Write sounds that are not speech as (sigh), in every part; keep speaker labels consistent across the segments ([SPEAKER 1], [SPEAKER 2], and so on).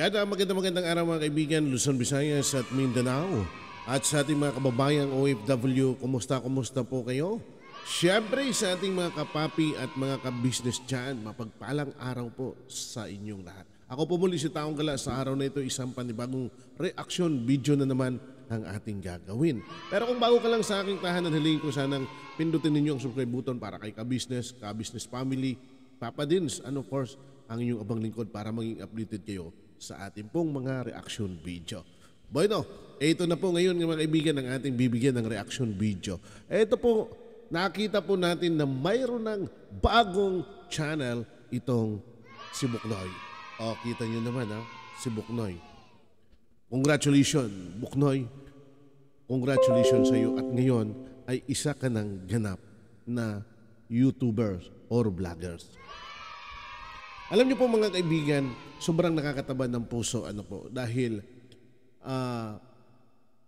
[SPEAKER 1] Yan ang magandang magandang araw mga kaibigan, Luzon, Visayas at Mindanao. At sa ating mga kababayang OFW, kumusta kumusta po kayo? Siyempre sa ating mga kapapi at mga kabusiness dyan, mapagpalang araw po sa inyong lahat. Ako po muli si Taong Gala sa araw na ito, isang panibagong reaction video na naman ang ating gagawin. Pero kung bago ka lang sa aking tahanan, hiling ko sanang pindutin ninyo ang subscribe button para kay kabisnes, kabisnes family, Papa Dins, and of course, ang inyong abang lingkod para maging updated kayo sa ating pong mga reaction video. Bueno, ito na po ngayon mga kaibigan ang ating bibigyan ng reaction video. Ito po, nakita po natin na mayroon ng bagong channel itong si Buknoy. O, oh, kita nyo naman ha, si Buknoy. Congratulations, Buknoy. Congratulations sa iyo at ngayon ay isa ka ng ganap na YouTubers or vloggers. Alam niyo po mga kaibigan, sobrang nakakataba ng puso ano po dahil uh,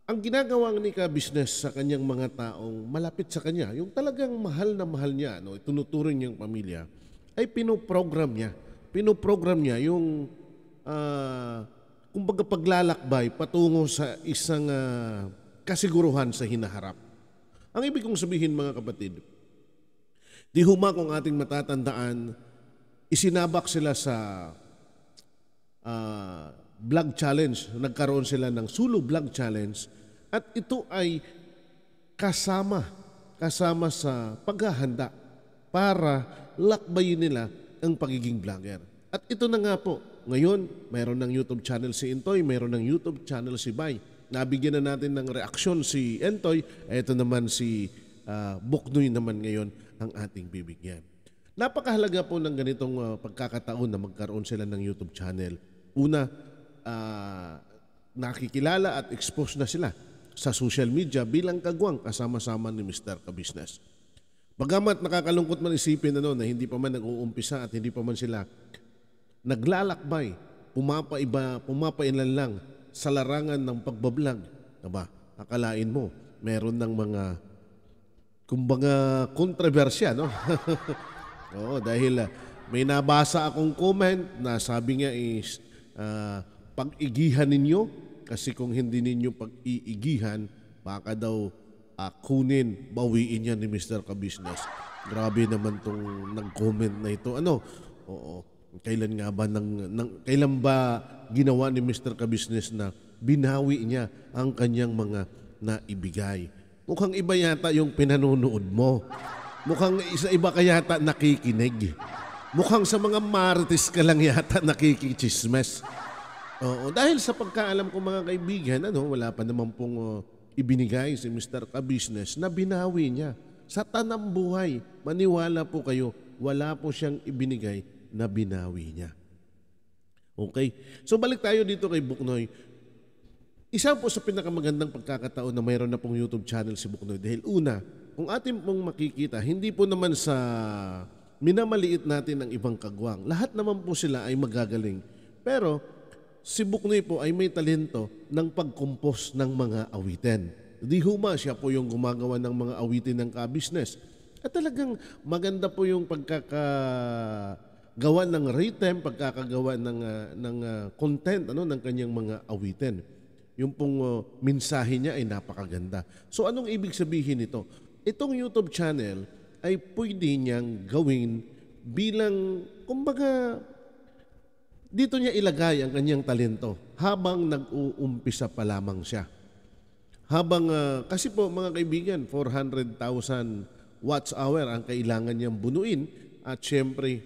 [SPEAKER 1] ang ginagawa ni ka business sa kanyang mga taong malapit sa kanya, yung talagang mahal na mahal niya, no, tinuturing niyang pamilya, ay pinoprogram niya. Pinoprogram niya yung uh, kumbaga paglalakbay patungo sa isang uh, kasiguruhan sa hinaharap. Ang ibig kong sabihin mga kapatid, di humakong ating matatandaan isinabak sila sa uh, vlog challenge. Nagkaroon sila ng Sulu vlog challenge at ito ay kasama kasama sa paghahanda para lakbayin nila ang pagiging vlogger. At ito na nga po, ngayon mayroon ng YouTube channel si Intoy, mayroon ng YouTube channel si Bay. Nabigyan na natin ng reaksyon si Entoy, ito naman si uh, Buknoy naman ngayon ang ating bibigyan. Napakahalaga po ng ganitong uh, pagkakataon na magkaroon sila ng YouTube channel. Una, uh, nakikilala at exposed na sila sa social media bilang kagwang kasama-sama ni Mr. Kabusiness. Bagamat nakakalungkot man isipin ano, na hindi pa man nag-uumpisa at hindi pa man sila naglalakbay, pumapaiba, pumapailan lang sa larangan ng pagbablog. Diba? Akalain mo, meron ng mga kumbaga kontrobersya, no? (laughs) Oo, dahil uh, may nabasa akong comment na sabi niya is uh, pag-igihan ninyo kasi kung hindi ninyo pag-iigihan, baka daw uh, kunin, bawiin yan ni Mr. Kabisnes. Grabe naman tong nag-comment na ito. Ano? Oo. Kailan nga ba nang, nang kailan ba ginawa ni Mr. Kabisnes na binawi niya ang kanyang mga naibigay? Mukhang iba yata yung pinanonood mo. Mukhang isa iba ka yata nakikinig. Mukhang sa mga martis ka lang yata nakikichismes. Oo, dahil sa pagkaalam ko mga kaibigan, ano, wala pa naman pong uh, ibinigay si Mr. ka na binawi niya. Sa tanang buhay, maniwala po kayo, wala po siyang ibinigay na binawi niya. Okay? So balik tayo dito kay Buknoy. Isa po sa pinakamagandang pagkakataon na mayroon na pong YouTube channel si Buknoy dahil una, kung atin pong makikita, hindi po naman sa minamaliit natin ang ibang kagwang. Lahat naman po sila ay magagaling. Pero si Buknoy po ay may talento ng pagkumpos ng mga awitin. Di huma siya po yung gumagawa ng mga awitin ng ka-business. At talagang maganda po yung pagkaka gawa ng rhythm, pagkakagawa ng uh, ng uh, content ano ng kanyang mga awitin. Yung pong uh, mensahe niya ay napakaganda. So anong ibig sabihin nito? itong YouTube channel ay pwede niyang gawin bilang, kumbaga, dito niya ilagay ang kanyang talento habang nag-uumpisa pa lamang siya. Habang, uh, kasi po mga kaibigan, 400,000 watts hour ang kailangan niyang bunuin at syempre,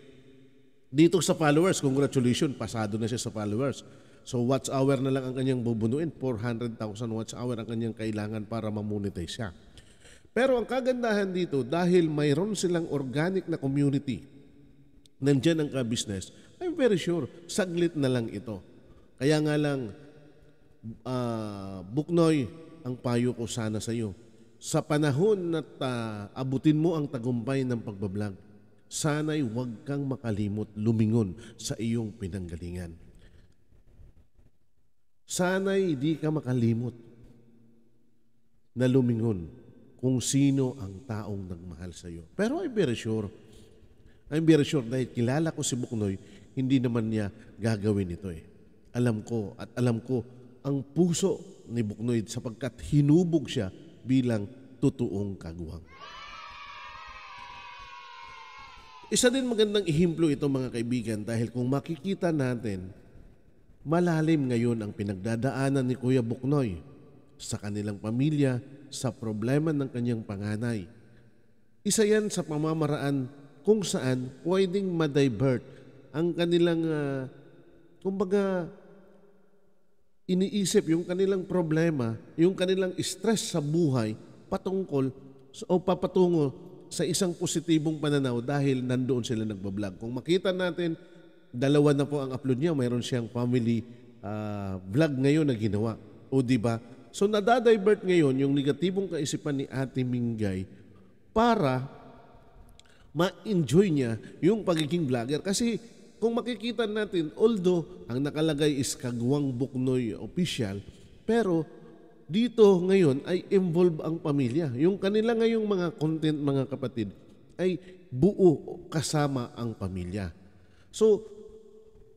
[SPEAKER 1] dito sa followers, congratulations, pasado na siya sa followers. So watch hour na lang ang kanyang bubunuin, 400,000 watch hour ang kanyang kailangan para mamonetize siya. Pero ang kagandahan dito, dahil mayroon silang organic na community, nandyan ang ka-business, I'm very sure, saglit na lang ito. Kaya nga lang, uh, Buknoy, ang payo ko sana sa iyo. Sa panahon na uh, ah, abutin mo ang tagumpay ng pagbablog, sana'y huwag kang makalimot lumingon sa iyong pinanggalingan. Sana'y di ka makalimot na lumingon kung sino ang taong nagmahal sa iyo. Pero I'm very sure, I'm very sure dahil kilala ko si Buknoy, hindi naman niya gagawin ito eh. Alam ko at alam ko ang puso ni Buknoy sapagkat hinubog siya bilang totoong kaguhang. Isa din magandang ihimplo ito mga kaibigan dahil kung makikita natin, malalim ngayon ang pinagdadaanan ni Kuya Buknoy sa kanilang pamilya sa problema ng kanyang panganay. Isa yan sa pamamaraan kung saan pwedeng ma-divert ang kanilang, uh, kumbaga, iniisip yung kanilang problema, yung kanilang stress sa buhay patungkol o papatungo sa isang positibong pananaw dahil nandoon sila nagbablog. Kung makita natin, dalawa na po ang upload niya, mayroon siyang family uh, vlog ngayon na ginawa. O di ba? So nadadivert ngayon yung negatibong kaisipan ni Ate Mingay para ma-enjoy niya yung pagiging vlogger. Kasi kung makikita natin, although ang nakalagay is Kagwang Buknoy official, pero dito ngayon ay involve ang pamilya. Yung kanila ngayong mga content mga kapatid ay buo kasama ang pamilya. So,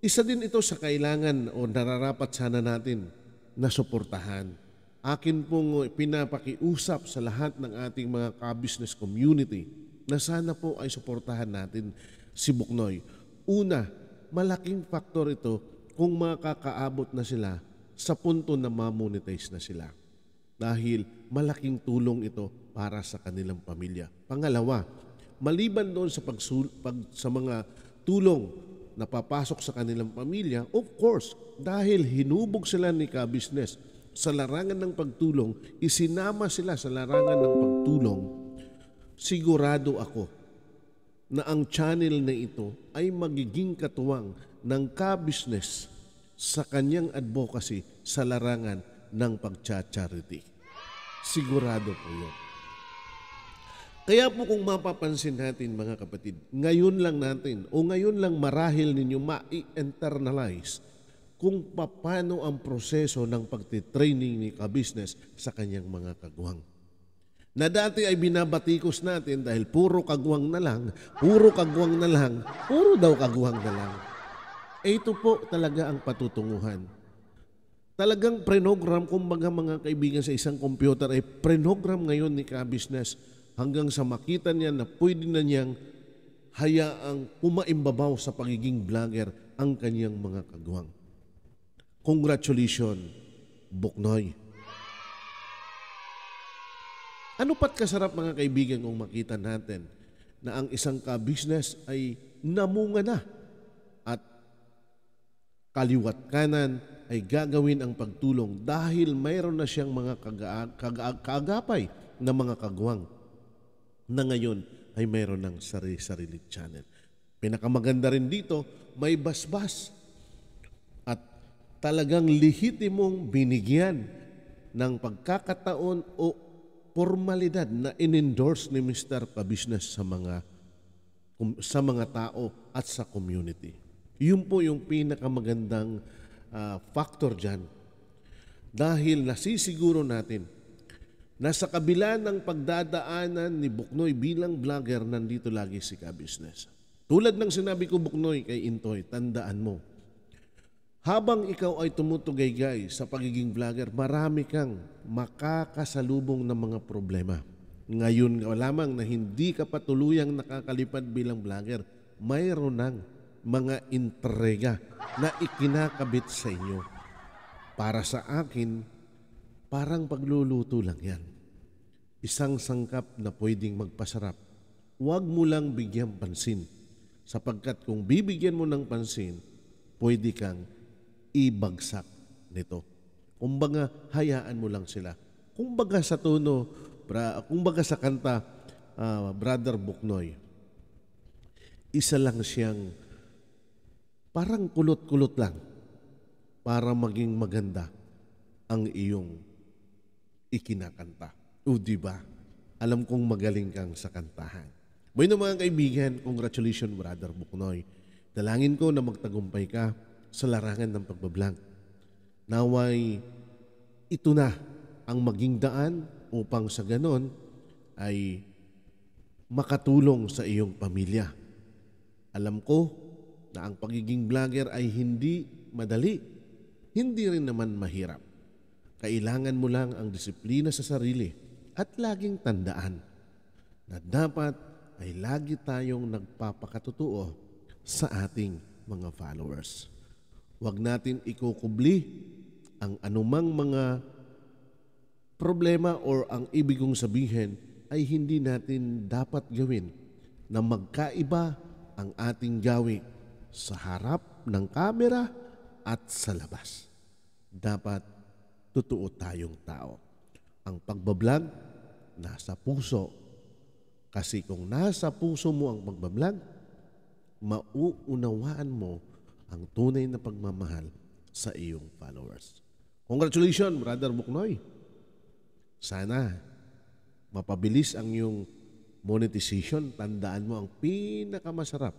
[SPEAKER 1] isa din ito sa kailangan o nararapat sana natin na suportahan akin pong eh, pinapakiusap sa lahat ng ating mga ka-business community na sana po ay suportahan natin si Buknoy. Una, malaking faktor ito kung makakaabot na sila sa punto na ma-monetize na sila. Dahil malaking tulong ito para sa kanilang pamilya. Pangalawa, maliban doon sa, pagsul- pag- sa mga tulong na papasok sa kanilang pamilya, of course, dahil hinubog sila ni ka-business sa larangan ng pagtulong, isinama sila sa larangan ng pagtulong, sigurado ako na ang channel na ito ay magiging katuwang ng ka-business sa kanyang advocacy sa larangan ng pagcha-charity. Sigurado po yun. Kaya po kung mapapansin natin mga kapatid, ngayon lang natin o ngayon lang marahil ninyo ma-internalize kung paano ang proseso ng pagtitraining ni ka sa kanyang mga kagwang. Na dati ay binabatikos natin dahil puro kagwang na lang, puro kagwang na lang, puro daw kagwang na lang. E ito po talaga ang patutunguhan. Talagang prenogram, kumbaga mga kaibigan sa isang computer, ay eh, prenogram ngayon ni ka hanggang sa makita niya na pwede na niyang hayaang kumaimbabaw sa pagiging vlogger ang kanyang mga kagwang. Congratulations, Buknoy. Ano pat kasarap mga kaibigan kung makita natin na ang isang ka-business ay namunga na at kaliwat kanan ay gagawin ang pagtulong dahil mayroon na siyang mga kaga- kaga- kaagapay na mga kagawang na ngayon ay mayroon ng sarili-sarili channel. Pinakamaganda rin dito, may basbas talagang lihitimong binigyan ng pagkakataon o formalidad na in-endorse ni Mr. Kabusiness sa mga um, sa mga tao at sa community. Yun po yung pinakamagandang uh, factor dyan. Dahil nasisiguro natin na sa kabila ng pagdadaanan ni Buknoy bilang vlogger, nandito lagi si Kabusiness. Tulad ng sinabi ko Buknoy kay Intoy, tandaan mo, habang ikaw ay tumutugay-gay sa pagiging vlogger, marami kang makakasalubong ng mga problema. Ngayon nga lamang na hindi ka patuluyang nakakalipad bilang vlogger, mayroon ng mga intrega na ikinakabit sa inyo. Para sa akin, parang pagluluto lang yan. Isang sangkap na pwedeng magpasarap. Huwag mo lang bigyan pansin. Sapagkat kung bibigyan mo ng pansin, pwede kang ibagsak nito. Kumbaga, hayaan mo lang sila. Kumbaga sa tono, bra, kumbaga sa kanta, uh, Brother Buknoy, isa lang siyang parang kulot-kulot lang para maging maganda ang iyong ikinakanta. O di ba? Alam kong magaling kang sa kantahan. Bueno mga kaibigan, congratulations Brother Buknoy. Dalangin ko na magtagumpay ka sa larangan ng pagbablog. Naway ito na ang maging daan upang sa ganon ay makatulong sa iyong pamilya. Alam ko na ang pagiging vlogger ay hindi madali, hindi rin naman mahirap. Kailangan mo lang ang disiplina sa sarili at laging tandaan na dapat ay lagi tayong nagpapakatotoo sa ating mga followers. Huwag natin ikukubli ang anumang mga problema or ang ibig kong sabihin ay hindi natin dapat gawin na magkaiba ang ating gawi sa harap ng kamera at sa labas. Dapat totoo tayong tao. Ang pagbablog nasa puso. Kasi kung nasa puso mo ang pagbablog, mauunawaan mo ang tunay na pagmamahal sa iyong followers. Congratulations, Brother Buknoy. Sana mapabilis ang iyong monetization. Tandaan mo ang pinakamasarap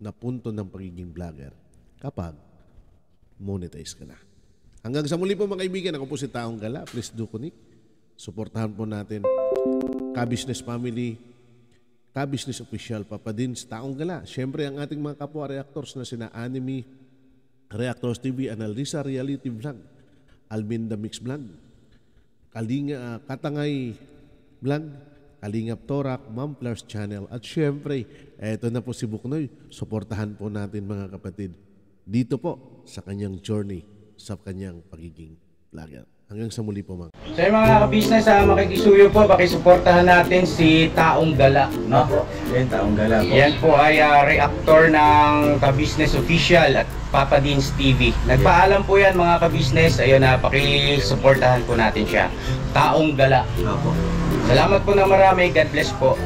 [SPEAKER 1] na punto ng pagiging vlogger kapag monetize ka na. Hanggang sa muli po mga kaibigan, ako po si Taong Gala. Please do connect. Suportahan po natin ka-business family ta business official pa pa din sa taong gala. Siyempre ang ating mga kapwa reactors na sina Anime, Reactors TV, Analisa Reality Vlog, Alvin The Mix Vlog, Kalinga, uh, Katangay Vlog, Kalingap Torak, Ma'am Channel. At syempre, eto na po si Buknoy. Suportahan po natin mga kapatid dito po sa kanyang journey, sa kanyang pagiging vlogger. Hanggang sa muli po, ma'am. So yung mga kabisnes, uh, ah, makikisuyo po, pakisuportahan natin si Taong Gala. No? Yan, Taong Gala po. Yan po ay uh, reactor ng kabisnes official at Papa Deans TV. Nagpaalam po yan mga kabisnes. Ayun na, uh, pakisuportahan po natin siya. Taong Gala. Opo. Salamat po na marami. God bless po.